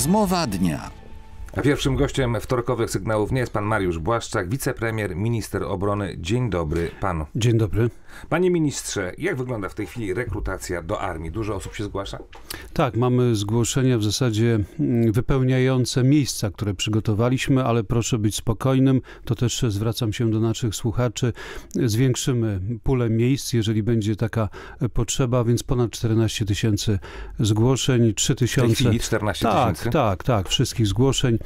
Rozmowa dnia. A pierwszym gościem wtorkowych sygnałów nie jest pan Mariusz Błaszczak, wicepremier, minister obrony. Dzień dobry panu. Dzień dobry. Panie ministrze, jak wygląda w tej chwili rekrutacja do armii? Dużo osób się zgłasza? Tak, mamy zgłoszenia w zasadzie mm, wypełniające miejsca, które przygotowaliśmy, ale proszę być spokojnym. To też zwracam się do naszych słuchaczy. Zwiększymy pulę miejsc, jeżeli będzie taka e, potrzeba, więc ponad 14 tysięcy zgłoszeń, 3 tysiące. W tej chwili 14 tak, tysięcy? Tak, tak, tak, wszystkich zgłoszeń.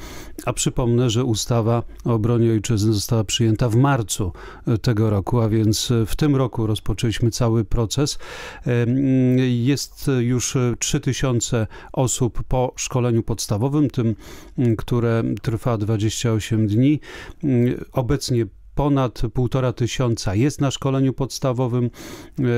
A przypomnę, że ustawa o obronie ojczyzny została przyjęta w marcu e, tego roku, a więc e, w tym roku rozpoczęliśmy cały proces. E, jest już 3000 osób po szkoleniu podstawowym, tym, które trwa 28 dni. Obecnie ponad półtora tysiąca jest na szkoleniu podstawowym.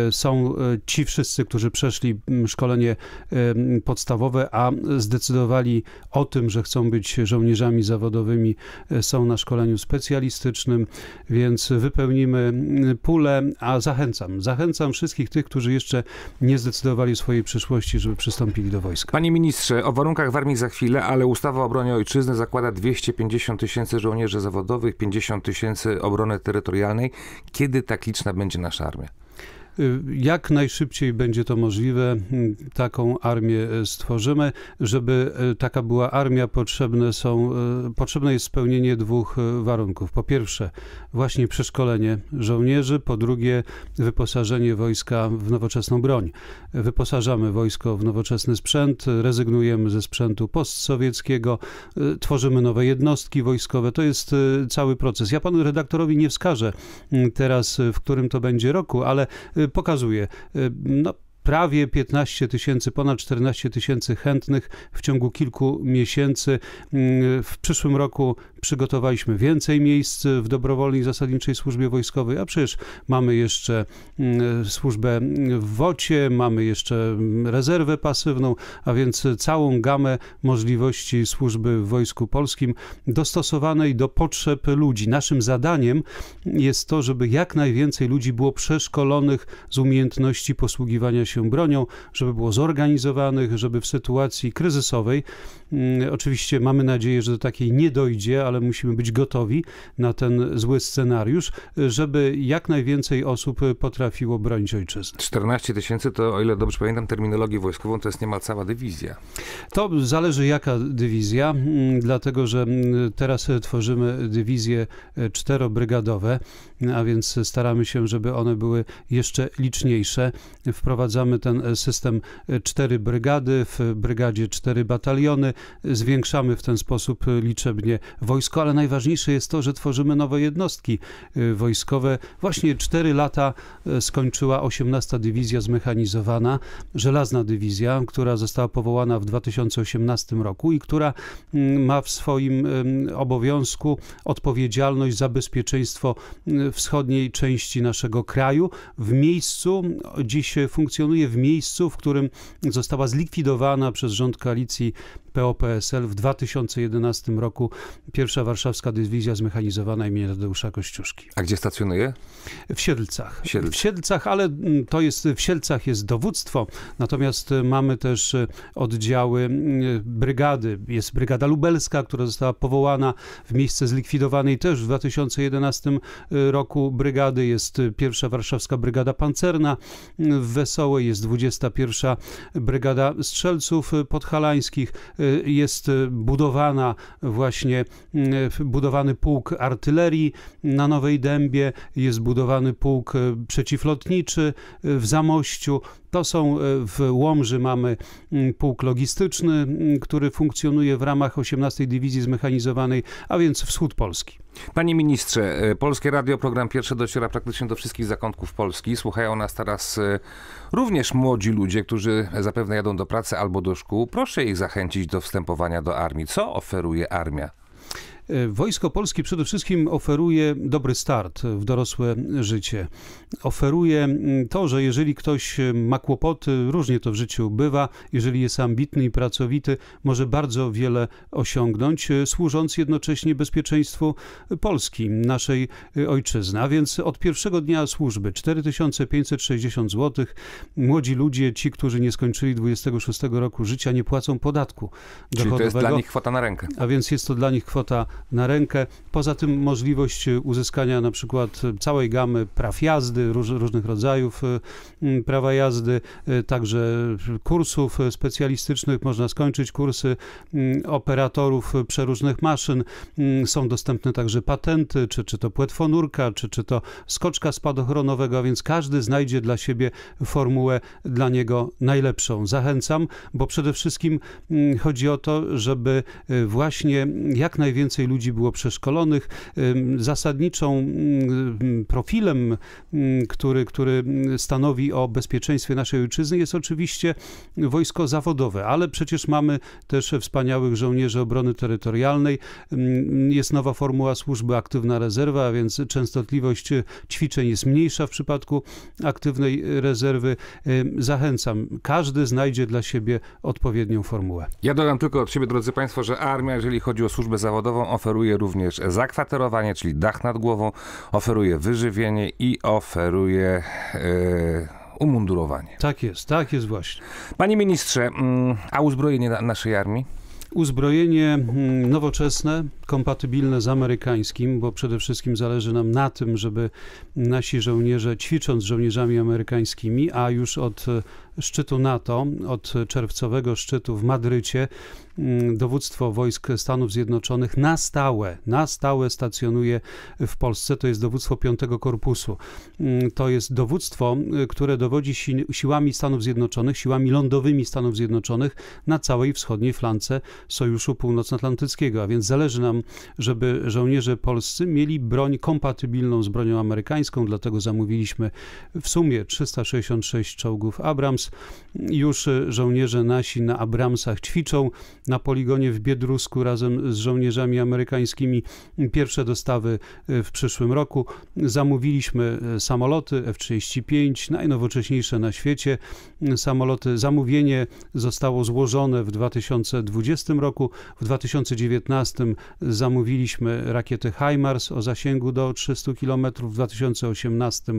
E, są e, ci wszyscy, którzy przeszli mm, szkolenie e, podstawowe, a zdecydowali o tym, że chcą być żołnierzami zawodowymi, są na szkoleniu specjalistycznym, więc wypełnimy mm, pulę, a zachęcam, zachęcam wszystkich tych, którzy jeszcze nie zdecydowali swojej przyszłości, żeby przystąpili do wojska. Panie ministrze, o warunkach w armii za chwilę, ale ustawa o obronie ojczyzny zakłada 250 tysięcy żołnierzy zawodowych, 50 tysięcy obrony terytorialnej, kiedy tak liczna będzie nasza armia? Y, jak najszybciej będzie to możliwe, taką armię e, stworzymy. Żeby e, taka była armia, potrzebne, są, e, potrzebne jest spełnienie dwóch warunków. Po pierwsze, właśnie przeszkolenie żołnierzy, po drugie, wyposażenie wojska w nowoczesną broń. Wyposażamy wojsko w nowoczesny sprzęt, rezygnujemy ze sprzętu postsowieckiego, tworzymy nowe jednostki wojskowe. To jest cały proces. Ja panu redaktorowi nie wskażę teraz, w którym to będzie roku, ale pokazuje y, no, prawie 15 tysięcy, ponad 14 tysięcy chętnych w ciągu kilku miesięcy. Mm, w przyszłym roku przygotowaliśmy więcej miejsc w dobrowolnej zasadniczej służbie wojskowej, a przecież mamy jeszcze mm, służbę w WOCie, mamy jeszcze mm, rezerwę pasywną, a więc całą gamę możliwości służby w Wojsku Polskim dostosowanej do potrzeb ludzi. Naszym zadaniem jest to, żeby jak najwięcej ludzi było przeszkolonych z umiejętności posługiwania się się bronią, żeby było zorganizowanych, żeby w sytuacji kryzysowej, mm, oczywiście mamy nadzieję, że do takiej nie dojdzie, ale musimy być gotowi na ten zły scenariusz, żeby jak najwięcej osób potrafiło bronić ojczyzny. 14 tysięcy to, o ile dobrze pamiętam terminologię wojskową, to jest niemal cała dywizja. To zależy jaka dywizja, mm, dlatego że mm, teraz tworzymy dywizje e, czterobrygadowe, a więc staramy się, żeby one były jeszcze liczniejsze. Wprowadzamy wdrażamy ten e, system e, cztery brygady, w brygadzie cztery bataliony, zwiększamy w ten sposób e, liczebnie wojsko, ale najważniejsze jest to, że tworzymy nowe jednostki wojskowe. Właśnie cztery lata skończyła 18 Dywizja Zmechanizowana, żelazna dywizja, która została powołana w 2018 roku i która mm, ma w swoim obowiązku odpowiedzialność za bezpieczeństwo wschodniej części naszego kraju. W miejscu dziś funkcjonuje funkcjonuje w miejscu, w którym została zlikwidowana przez rząd koalicji PO-PSL w 2011 roku pierwsza warszawska dywizja zmechanizowana imienia Tadeusza Kościuszki. A gdzie stacjonuje? W Siedlcach. Siedlc. W Siedlcach, ale mm, to jest, w Siedlcach jest dowództwo, natomiast y, mamy też y, oddziały y, brygady. Jest brygada lubelska, która została powołana w miejsce zlikwidowanej też w 2011 roku brygady. Jest pierwsza warszawska brygada pancerna w Wesołej Białej, jest 21. Brygada Strzelców Podhalańskich, jest budowana właśnie, budowany pułk artylerii na Nowej Dębie, jest budowany pułk przeciwlotniczy w Zamościu, to są e, w Łomży mamy mm, pułk logistyczny, mm, który funkcjonuje w ramach 18 Dywizji Zmechanizowanej, a więc wschód Polski. Panie ministrze, e, Polskie Radio, program pierwszy dociera praktycznie do wszystkich zakątków Polski. Słuchają nas teraz e, również młodzi ludzie, którzy zapewne jadą do pracy albo do szkół. Proszę ich zachęcić do wstępowania do armii. Co oferuje armia? E, Wojsko Polskie przede wszystkim oferuje dobry start w dorosłe życie. Oferuje mm, to, że jeżeli ktoś e, ma kłopoty, różnie to w życiu bywa, jeżeli jest ambitny i pracowity, może bardzo wiele osiągnąć, e, służąc jednocześnie bezpieczeństwu Polski, naszej ojczyzny. A więc od pierwszego dnia służby 4560 zł młodzi ludzie, ci, którzy nie skończyli 26 roku życia, nie płacą podatku dochodowego. Czyli to jest dla nich kwota na rękę. A więc jest to dla nich kwota na rękę. Poza tym możliwość e, uzyskania na przykład całej gamy praw jazdy, róż, różnych rodzajów e, prawa jazdy, e, także kursów specjalistycznych. Można skończyć kursy operatorów przeróżnych maszyn. Są dostępne także patenty, czy, czy to płetwonurka, czy, czy to skoczka spadochronowego, a więc każdy znajdzie dla siebie formułę dla niego najlepszą. Zachęcam, bo przede wszystkim chodzi o to, żeby właśnie jak najwięcej więcej ludzi było przeszkolonych. Zasadniczą mm, mm, profilem, mm, który, który stanowi o bezpieczeństwie naszej ojczyzny jest oczywiście wojsko zawodowe, ale przecież mamy też wspaniałych żołnierzy obrony terytorialnej. Jest nowa formuła służby aktywna rezerwa, a więc częstotliwość ćwiczeń jest mniejsza w przypadku aktywnej rezerwy. Zachęcam, każdy znajdzie dla siebie odpowiednią formułę. Ja dodam tylko od siebie, drodzy Państwo, że armia, jeżeli chodzi o służbę zawodową, oferuje również zakwaterowanie, czyli dach nad głową, oferuje wyżywienie i oferuje yy, umundurowanie. Tak jest, tak jest właśnie. Panie ministrze, mm, a uzbrojenie naszej armii? Uzbrojenie mm, nowoczesne, kompatybilne z amerykańskim, bo przede wszystkim zależy nam na tym, żeby nasi żołnierze, ćwicząc z żołnierzami amerykańskimi, a już od e, szczytu NATO, od czerwcowego szczytu w Madrycie, mm, dowództwo wojsk Stanów Zjednoczonych na stałe, na stałe stacjonuje w Polsce. To jest dowództwo Piątego Korpusu. Mm, to jest dowództwo, e, które dowodzi si siłami Stanów Zjednoczonych, siłami lądowymi Stanów Zjednoczonych na całej wschodniej flance Sojuszu Północnoatlantyckiego, a więc zależy nam nam, żeby żołnierze polscy mieli broń kompatybilną z bronią amerykańską, dlatego zamówiliśmy w sumie 366 czołgów Abrams. Już e, żołnierze nasi na Abramsach ćwiczą na poligonie w Biedrusku razem z żołnierzami amerykańskimi. Pierwsze dostawy e, w przyszłym roku. Zamówiliśmy e, samoloty F-35, najnowocześniejsze na świecie samoloty. Zamówienie zostało złożone w 2020 roku. W 2019 zamówiliśmy rakiety HIMARS o zasięgu do 300 km w 2018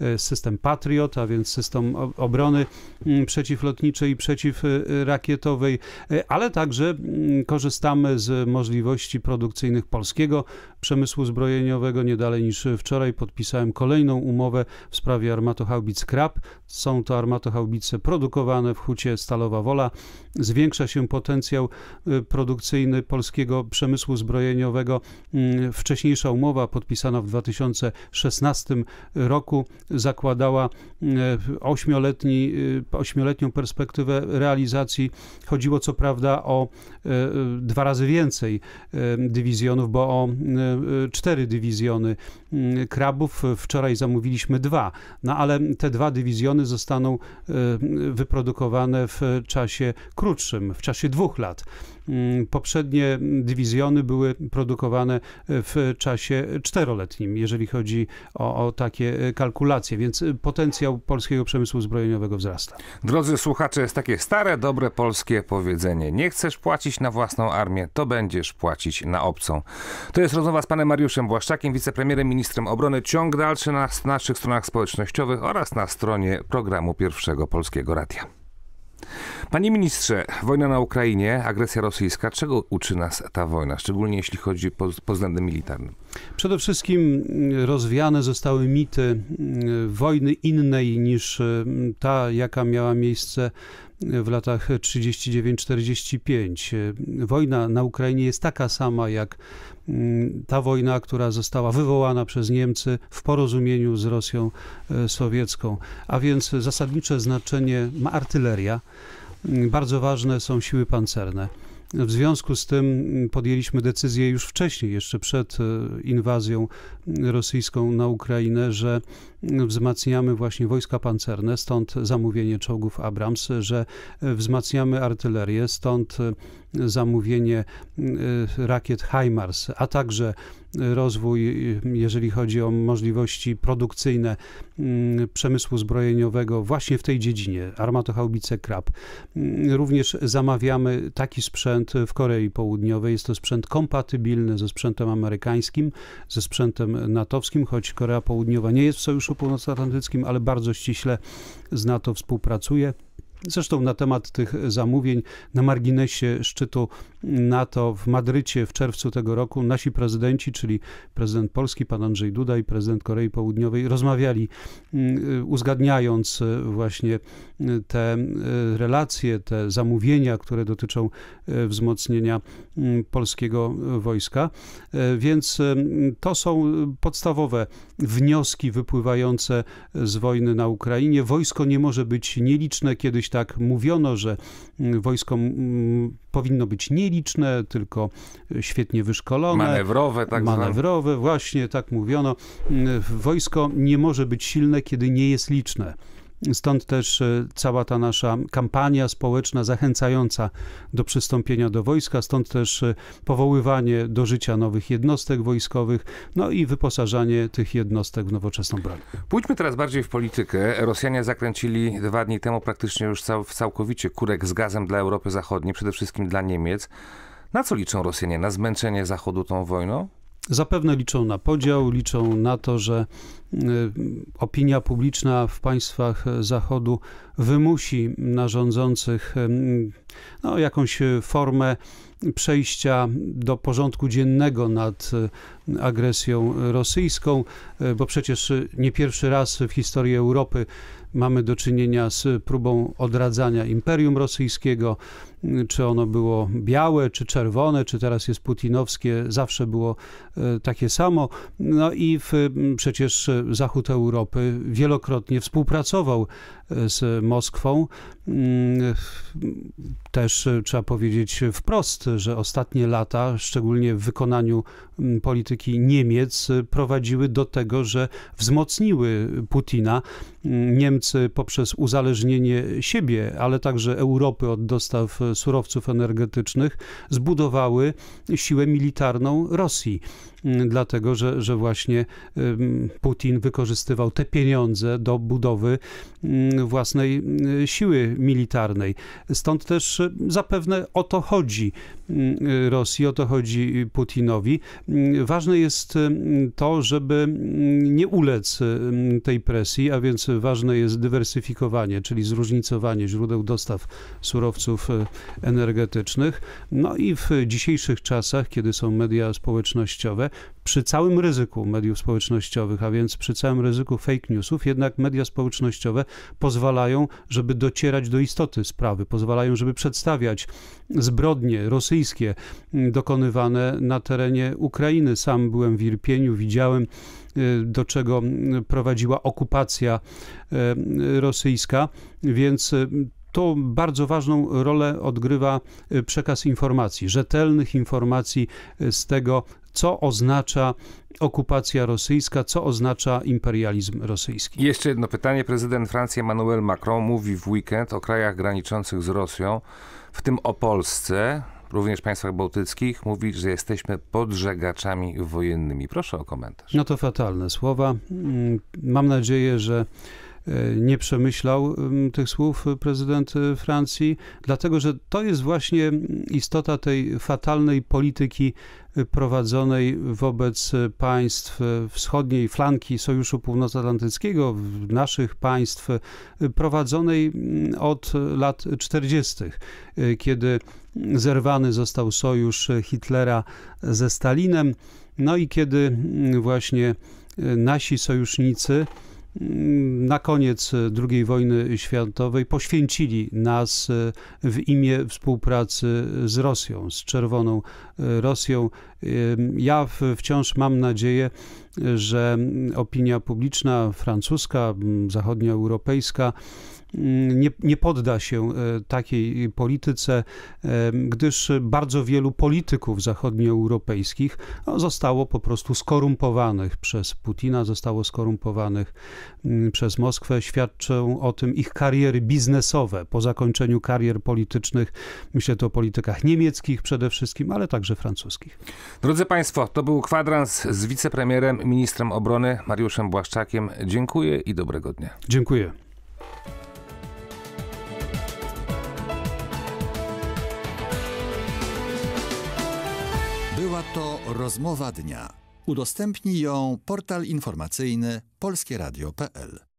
e, system Patriot, a więc system obrony mm, przeciwlotniczej i przeciwrakietowej, e, ale także mm, korzystamy z możliwości produkcyjnych polskiego przemysłu zbrojeniowego. Nie dalej niż wczoraj podpisałem kolejną umowę w sprawie armatohaubic Krab są to armatochaubice produkowane w hucie Stalowa Wola. Zwiększa się potencjał y, produkcyjny polskiego przemysłu zbrojeniowego. Mm, wcześniejsza umowa podpisana w 2016 roku zakładała y, ośmioletni, y, ośmioletnią perspektywę realizacji. Chodziło co prawda o dwa razy więcej dywizjonów, bo o cztery dywizjony krabów. Wczoraj zamówiliśmy dwa, no ale te dwa dywizjony one zostaną e, wyprodukowane w czasie krótszym, w czasie dwóch lat. Mm, poprzednie dywizjony były produkowane e, w czasie czteroletnim, jeżeli chodzi o, o takie e, kalkulacje, więc potencjał polskiego przemysłu zbrojeniowego wzrasta. Drodzy słuchacze, jest takie stare, dobre polskie powiedzenie. Nie chcesz płacić na własną armię, to będziesz płacić na obcą. To jest rozmowa z panem Mariuszem Błaszczakiem, wicepremierem, ministrem obrony. Ciąg dalszy na naszych stronach społecznościowych oraz na stronie programu Pierwszego Polskiego Radia. Panie ministrze, wojna na Ukrainie, agresja rosyjska, czego uczy nas ta wojna, szczególnie jeśli chodzi po, po względem militarnym? Przede wszystkim mm, rozwiane zostały mity mm, wojny innej niż y, ta, jaka miała miejsce y, w latach 39-45. Y, wojna na Ukrainie jest taka sama jak Mm, ta wojna, która została wywołana przez Niemcy w porozumieniu z Rosją e, sowiecką. A więc zasadnicze znaczenie ma artyleria. Mm, bardzo ważne są siły pancerne. W związku z tym mm, podjęliśmy decyzję już wcześniej, jeszcze przed e, inwazją rosyjską na Ukrainę, że mm, wzmacniamy właśnie wojska pancerne, stąd zamówienie czołgów Abrams, że e, wzmacniamy artylerię, stąd e, zamówienie mm, rakiet HIMARS, a także rozwój, jeżeli chodzi o możliwości produkcyjne mm, przemysłu zbrojeniowego właśnie w tej dziedzinie, armatochaubice Krab. Mm, również zamawiamy taki sprzęt w Korei Południowej. Jest to sprzęt kompatybilny ze sprzętem amerykańskim, ze sprzętem natowskim, choć Korea Południowa nie jest w Sojuszu Północnoatlantyckim, ale bardzo ściśle z NATO współpracuje. Zresztą na temat tych zamówień na marginesie szczytu NATO w Madrycie w czerwcu tego roku nasi prezydenci, czyli prezydent Polski pan Andrzej Duda i prezydent Korei Południowej rozmawiali mm, uzgadniając e, właśnie e, te e, relacje, te zamówienia, które dotyczą wzmocnienia mm, polskiego wojska. Więc to są podstawowe wnioski wypływające z wojny na Ukrainie. Wojsko nie może być nieliczne, kiedyś tak mówiono, że mm, wojsko mm, powinno być nieliczne, tylko y, świetnie wyszkolone. Manewrowe, tak Manewrowe, zwane. właśnie tak mówiono. Mm, wojsko nie może być silne, kiedy nie jest liczne. Stąd też e, cała ta nasza kampania społeczna zachęcająca do przystąpienia do wojska, stąd też e, powoływanie do życia nowych jednostek wojskowych, no i wyposażanie tych jednostek w nowoczesną broń. Pójdźmy teraz bardziej w politykę. Rosjanie zakręcili dwa dni temu praktycznie już cał, całkowicie kurek z gazem dla Europy Zachodniej, przede wszystkim dla Niemiec. Na co liczą Rosjanie? Na zmęczenie Zachodu tą wojną? Zapewne liczą na podział, liczą na to, że Y, opinia publiczna w państwach Zachodu wymusi na rządzących y, no, jakąś formę przejścia do porządku dziennego nad y, agresją rosyjską, bo przecież nie pierwszy raz w historii Europy mamy do czynienia z próbą odradzania Imperium Rosyjskiego, czy ono było białe, czy czerwone, czy teraz jest putinowskie, zawsze było takie samo. No i w, przecież zachód Europy wielokrotnie współpracował e, z Moskwą. Mm, też e, trzeba powiedzieć wprost, że ostatnie lata, szczególnie w wykonaniu mm, polityki Niemiec, e, prowadziły do tego, że wzmocniły Putina. Mm, Niemcy poprzez uzależnienie siebie, ale także Europy od dostaw surowców energetycznych, zbudowały siłę militarną Rosji. Mm, dlatego że, że właśnie Putin wykorzystywał te pieniądze do budowy mm, własnej mm, siły militarnej. Stąd też zapewne o to chodzi Rosji, o to chodzi Putinowi. Ważne jest to, żeby nie ulec tej presji, a więc ważne jest dywersyfikowanie, czyli zróżnicowanie źródeł dostaw surowców e, energetycznych. No i w dzisiejszych czasach, kiedy są media społecznościowe, przy całym ryzyku mediów społecznościowych, a więc przy całym ryzyku fake newsów, jednak media społecznościowe pozwalają, żeby docierać do istoty sprawy, pozwalają, żeby przedstawiać zbrodnie rosyjskie dokonywane na terenie Ukrainy. Sam byłem w Irpieniu, widziałem y, do czego prowadziła okupacja y, rosyjska, więc y, to bardzo ważną rolę odgrywa przekaz informacji, rzetelnych informacji z tego, co oznacza okupacja rosyjska, co oznacza imperializm rosyjski. Jeszcze jedno pytanie. Prezydent Francji Emmanuel Macron mówi w weekend o krajach graniczących z Rosją, w tym o Polsce, również w państwach bałtyckich, mówi, że jesteśmy podżegaczami wojennymi. Proszę o komentarz. No to fatalne słowa. Mm, mam nadzieję, że E, nie przemyślał tych słów e, prezydent e, Francji, dlatego że to jest właśnie istota tej fatalnej polityki prowadzonej wobec państw wschodniej flanki Sojuszu Północnoatlantyckiego, naszych państw, prowadzonej od lat 40., kiedy zerwany został sojusz Hitlera ze Stalinem, no i kiedy właśnie nasi sojusznicy, Mm, na koniec e, II wojny światowej poświęcili nas e, w imię współpracy e, z Rosją, z Czerwoną Rosją. Ja wciąż mam nadzieję, że mm, opinia publiczna francuska, zachodnioeuropejska, nie, nie podda się e, takiej polityce, e, gdyż bardzo wielu polityków zachodnioeuropejskich no, zostało po prostu skorumpowanych przez Putina, zostało skorumpowanych mm, przez Moskwę. Świadczą o tym ich kariery biznesowe po zakończeniu karier politycznych. Myślę tu o politykach niemieckich przede wszystkim, ale także francuskich. Drodzy Państwo, to był kwadrans z wicepremierem, ministrem obrony Mariuszem Błaszczakiem. Dziękuję i dobrego dnia. Dziękuję. Była to rozmowa dnia. Udostępni ją portal informacyjny polskieradio.pl.